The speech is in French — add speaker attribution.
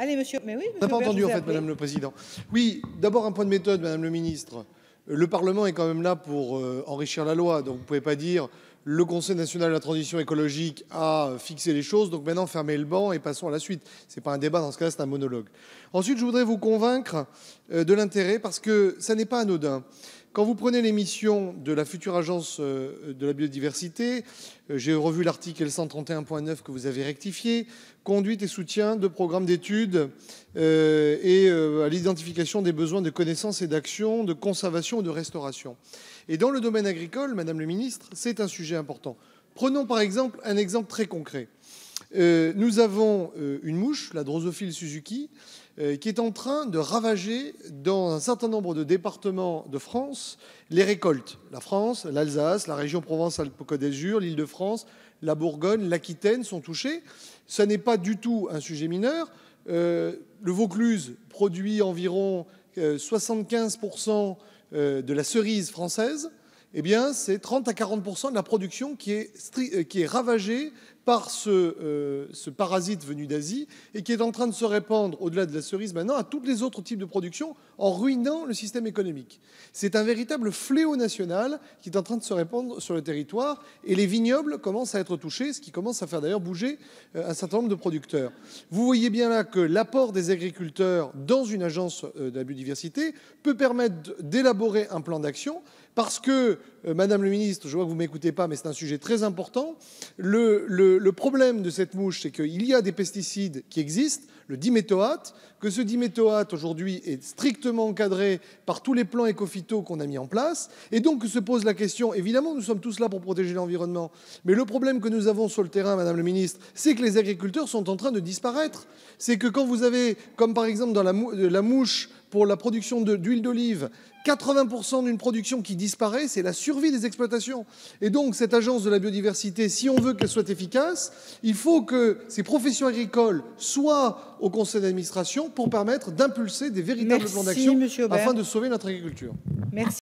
Speaker 1: Allez, monsieur. Mais oui, monsieur On pas entendu, en fait, Madame le Président. Oui, d'abord un point de méthode, Madame le Ministre. Le Parlement est quand même là pour euh, enrichir la loi. Donc vous ne pouvez pas dire le Conseil national de la transition écologique a fixé les choses, donc maintenant fermez le banc et passons à la suite. Ce n'est pas un débat dans ce cas-là, c'est un monologue. Ensuite, je voudrais vous convaincre euh, de l'intérêt parce que ça n'est pas anodin. Quand vous prenez les missions de la future agence euh, de la biodiversité, euh, j'ai revu l'article 131.9 que vous avez rectifié, conduite et soutien de programmes d'études euh, et à l'identification des besoins de connaissances et d'actions, de conservation et de restauration. Et dans le domaine agricole, Madame le Ministre, c'est un sujet important. Prenons par exemple un exemple très concret. Euh, nous avons euh, une mouche, la drosophile Suzuki, euh, qui est en train de ravager dans un certain nombre de départements de France les récoltes. La France, l'Alsace, la région Provence-Alpes-Côte d'Azur, l'Île-de-France, la Bourgogne, l'Aquitaine sont touchés. Ce n'est pas du tout un sujet mineur. le Vaucluse produit environ 75% de la cerise française eh bien, c'est 30 à 40 de la production qui est, euh, ravagée par ce, euh, ce parasite venu d'Asie et qui est en train de se répandre au-delà de la cerise maintenant à tous les autres types de production en ruinant le système économique. C'est un véritable fléau national qui est en train de se répandre sur le territoire et les vignobles commencent à être touchés, ce qui commence à faire d'ailleurs bouger euh, un certain nombre de producteurs. Vous voyez bien là que l'apport des agriculteurs dans une agence de la biodiversité peut permettre d'élaborer un plan d'action parce que, euh, Madame le ministre, je vois que vous ne m'écoutez pas, mais c'est un sujet très important, le, problème de cette mouche, c'est qu'il y a des pesticides qui existent, le diméthoate, que ce diméthoate aujourd'hui est strictement encadré par tous les plans écophyto qu'on a mis en place, et donc se pose la question, évidemment nous sommes tous là pour protéger l'environnement, mais le problème que nous avons sur le terrain, Madame le ministre, c'est que les agriculteurs sont en train de disparaître. C'est que quand vous avez, comme par exemple dans la euh, mouche, pour la production d'huile d'olive, 80% d'une production qui disparaît, c'est la survie des exploitations. Et donc cette agence de la biodiversité, si on veut qu'elle soit efficace, il faut que ces professions agricoles soient au conseil d'administration pour permettre d'impulser des véritables plans d'action afin de sauver notre agriculture. Merci.